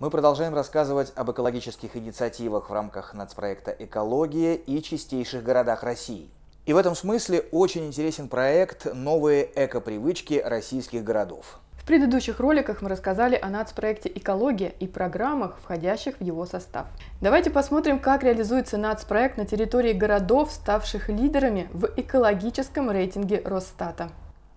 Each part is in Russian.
Мы продолжаем рассказывать об экологических инициативах в рамках нацпроекта «Экология» и «Чистейших городах России». И в этом смысле очень интересен проект «Новые экопривычки российских городов». В предыдущих роликах мы рассказали о нацпроекте «Экология» и программах, входящих в его состав. Давайте посмотрим, как реализуется нацпроект на территории городов, ставших лидерами в экологическом рейтинге Росстата.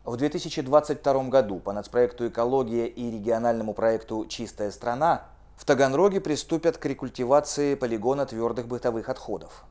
В 2022 году по нацпроекту «Экология» и региональному проекту «Чистая страна» в Таганроге приступят к рекультивации полигона твердых бытовых отходов.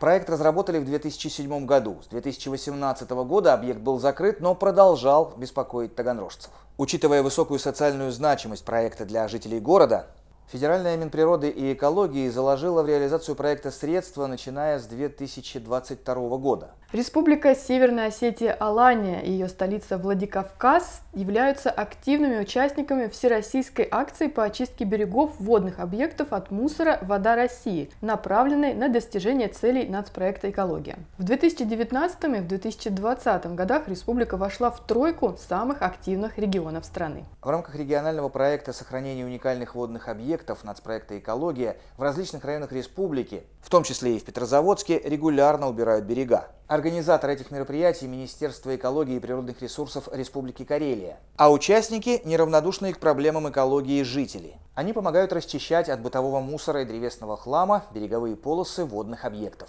Проект разработали в 2007 году. С 2018 года объект был закрыт, но продолжал беспокоить таганрожцев. Учитывая высокую социальную значимость проекта для жителей города, Федеральная Минприроды и экологии заложила в реализацию проекта средства, начиная с 2022 года. Республика Северная Осетия Алания и ее столица Владикавказ являются активными участниками всероссийской акции по очистке берегов водных объектов от мусора «Вода России», направленной на достижение целей нацпроекта «Экология». В 2019 и в 2020 годах республика вошла в тройку самых активных регионов страны. В рамках регионального проекта сохранения уникальных водных объектов нацпроекта «Экология» в различных районах республики, в том числе и в Петрозаводске, регулярно убирают берега. Организатор этих мероприятий – Министерство экологии и природных ресурсов Республики Карелия. А участники неравнодушны к проблемам экологии жители. Они помогают расчищать от бытового мусора и древесного хлама береговые полосы водных объектов.